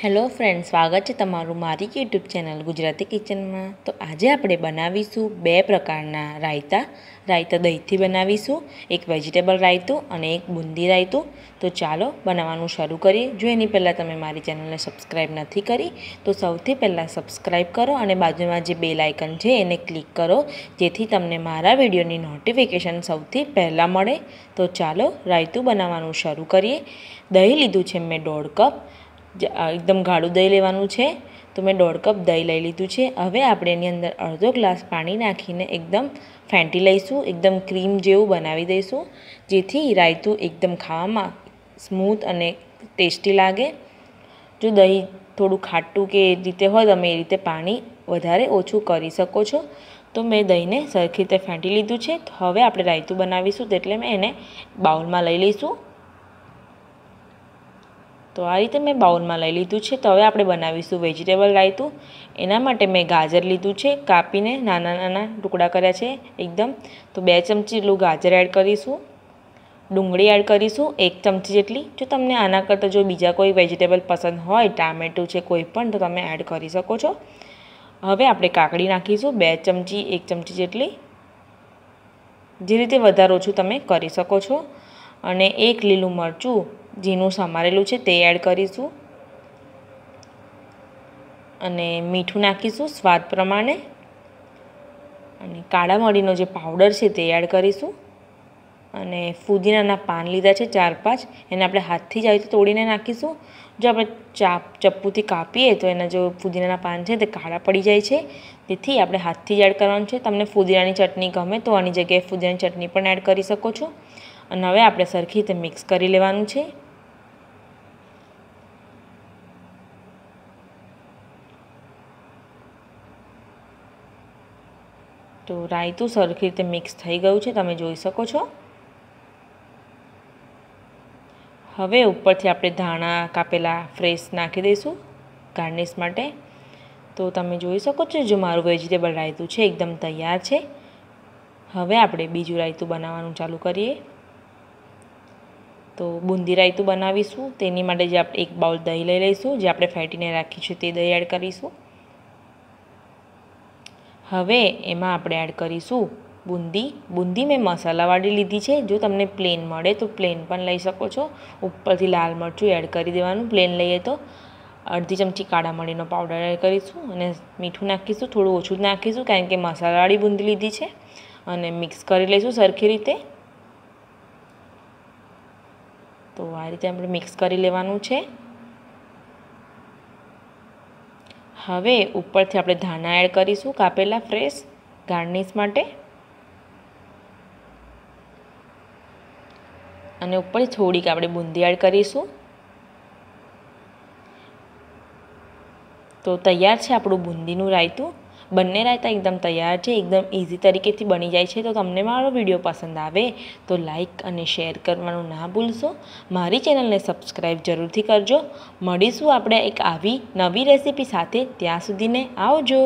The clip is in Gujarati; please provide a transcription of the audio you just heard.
હેલો ફ્રેન્ડ સ્વાગત છે તમારું મારી યુટ્યુબ ચેનલ ગુજરાતી કિચનમાં તો આજે આપણે બનાવીશું બે પ્રકારના રાયતા રાયતા દહીંથી બનાવીશું એક વેજીટેબલ રાયતું અને એક બુંદી રાયતું તો ચાલો બનાવવાનું શરૂ કરીએ જો એની પહેલાં તમે મારી ચેનલને સબસ્ક્રાઈબ નથી કરી તો સૌથી પહેલાં સબસ્ક્રાઈબ કરો અને બાજુમાં જે બે લાઇકન છે એને ક્લિક કરો જેથી તમને મારા વિડીયોની નોટિફિકેશન સૌથી પહેલાં મળે તો ચાલો રાયતું બનાવવાનું શરૂ કરીએ દહીં લીધું છે મેં દોઢ કપ એકદમ ગાળું દહીં લેવાનું છે તો મેં દોઢ કપ દહીં લઈ લીધું છે હવે આપણે એની અંદર અડધો ગ્લાસ પાણી નાખીને એકદમ ફેંટી લઈશું એકદમ ક્રીમ જેવું બનાવી દઈશું જેથી રાયતું એકદમ ખાવામાં સ્મૂથ અને ટેસ્ટી લાગે જો દહીં થોડું ખાટું કે એ રીતે હોય તમે એ રીતે પાણી વધારે ઓછું કરી શકો છો તો મેં દહીંને સરખી રીતે ફેંટી લીધું છે હવે આપણે રાયતું બનાવીશું એટલે મેં એને બાઉલમાં લઈ લઈશું તો આ રીતે મેં બાઉલમાં લઈ લીધું છે તો હવે આપણે બનાવીશું વેજીટેબલ રાયતું એના માટે મેં ગાજર લીધું છે કાપીને નાના નાના ટુકડા કર્યા છે એકદમ તો બે ચમચી જેટલું ગાજર એડ કરીશું ડુંગળી એડ કરીશું એક ચમચી જેટલી જો તમને આના કરતાં જો બીજા કોઈ વેજીટેબલ પસંદ હોય ટામેટું છે કોઈ પણ તો તમે એડ કરી શકો છો હવે આપણે કાકડી નાખીશું બે ચમચી એક ચમચી જેટલી જે રીતે વધારે ઓછું તમે કરી શકો છો અને એક લીલું મરચું જેનું સમારેલું છે તે એડ કરીશું અને મીઠું નાખીશું સ્વાદ પ્રમાણે અને કાળા મળીનો જે પાવડર છે તે એડ કરીશું અને ફુદીનાના પાન લીધા છે ચાર પાંચ એને આપણે હાથથી જ આવી રીતે તોડીને નાખીશું જો આપણે ચાપ ચપ્પુથી કાપીએ તો એના જો ફુદીનાના પાન છે તે કાળા પડી જાય છે તેથી આપણે હાથથી જ એડ કરવાનું છે તમને ફુદીનાની ચટણી ગમે તો આની જગ્યાએ ફુદીનાની ચટણી પણ એડ કરી શકો છો અને હવે આપણે સરખી રીતે મિક્સ કરી લેવાનું છે તો રાયતું સરખી રીતે મિક્સ થઈ ગયું છે તમે જોઈ શકો છો હવે ઉપરથી આપણે ધાણા કાપેલા ફ્રેશ નાખી દઈશું ગાર્નિશ માટે તો તમે જોઈ શકો છો જો મારું વેજીટેબલ રાયતું છે એકદમ તૈયાર છે હવે આપણે બીજું રાયતું બનાવવાનું ચાલુ કરીએ તો બુંદી રાયતું બનાવીશું તેની માટે જે આપણે એક બાઉલ દહીં લઈ લઈશું જે આપણે ફેટીને રાખી છે તે દહીં એડ કરીશું હવે એમાં આપણે એડ કરીશું બુંદી બુંદી મેં મસાલાવાળી લીધી છે જો તમને પ્લેન મળે તો પ્લેન પણ લઈ શકો છો ઉપરથી લાલ મરચું એડ કરી દેવાનું પ્લેન લઈએ તો અડધી ચમચી કાળા મરીનો પાવડર એડ કરીશું અને મીઠું નાખીશું થોડું ઓછું જ નાખીશું કારણ કે મસાલાવાળી બુંદી લીધી છે અને મિક્સ કરી લઈશું સરખી રીતે તો આ રીતે આપણે મિક્સ કરી લેવાનું છે હવે ઉપરથી આપણે ધાણા એડ કરીશું કાપેલા ફ્રેશ ગાર્નિશ માટે અને ઉપર થોડીક આપણે બુંદી એડ કરીશું તો તૈયાર છે આપણું બુંદીનું રાયતું બંને રાયતા એકદમ તૈયાર છે એકદમ ઇઝી તરીકેથી બની જાય છે તો તમને મારો વિડીયો પસંદ આવે તો લાઇક અને શેર કરવાનું ના ભૂલશો મારી ચેનલને સબસ્ક્રાઈબ જરૂરથી કરજો મળીશું આપણે એક આવી નવી રેસીપી સાથે ત્યાં સુધીને આવજો